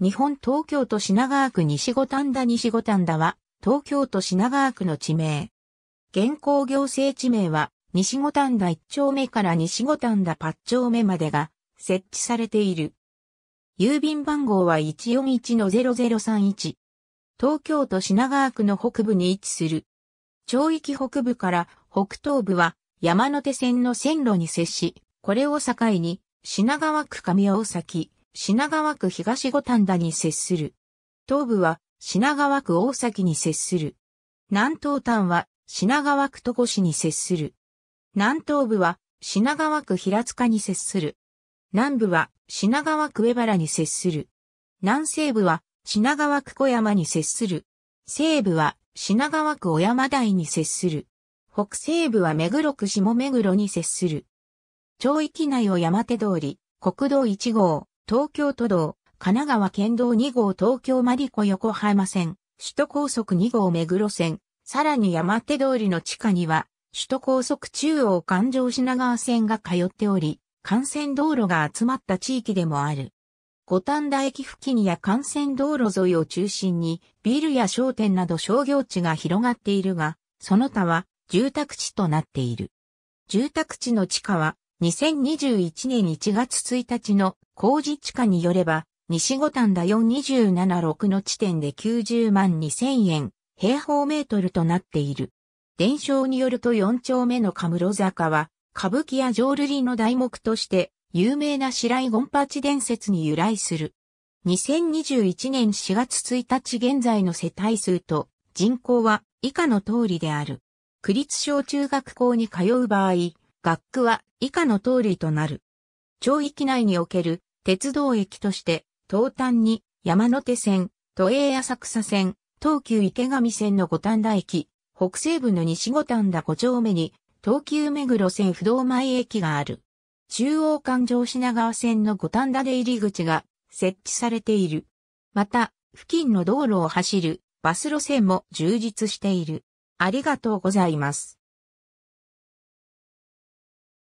日本東京都品川区西五反田西五反田は、東京都品川区の地名。現行行政地名は、西五反田一丁目から西五反田八丁目までが設置されている。郵便番号は141-0031。東京都品川区の北部に位置する。町域北部から北東部は山手線の線路に接し、これを境に品川区上大崎、品川区東五反田に接する。東部は品川区大崎に接する。南東端は品川区戸越に接する。南東部は品川区平塚に接する。南部は品川区上原に接する。南西部は品川区小山に接する。西部は品川区小山台に接する。北西部は目黒区下目黒に接する。町域内を山手通り、国道1号、東京都道、神奈川県道2号東京マリコ横浜線、首都高速2号目黒線、さらに山手通りの地下には、首都高速中央環状品川線が通っており、幹線道路が集まった地域でもある。五反田駅付近や幹線道路沿いを中心に、ビルや商店など商業地が広がっているが、その他は住宅地となっている。住宅地の地下は、2021年1月1日の工事地下によれば、西五反田4276の地点で90万2000円、平方メートルとなっている。伝承によると4丁目のカムロ坂は、歌舞伎や浄瑠璃の題目として、有名な白井パチ伝説に由来する。2021年4月1日現在の世帯数と人口は以下の通りである。区立小中学校に通う場合、学区は以下の通りとなる。町域内における鉄道駅として、東端に山手線、都営浅草線、東急池上線の五反田駅、北西部の西五反田五丁目に、東急目黒線不動前駅がある。中央環状品川線の五反田出入り口が設置されている。また、付近の道路を走るバス路線も充実している。ありがとうございます。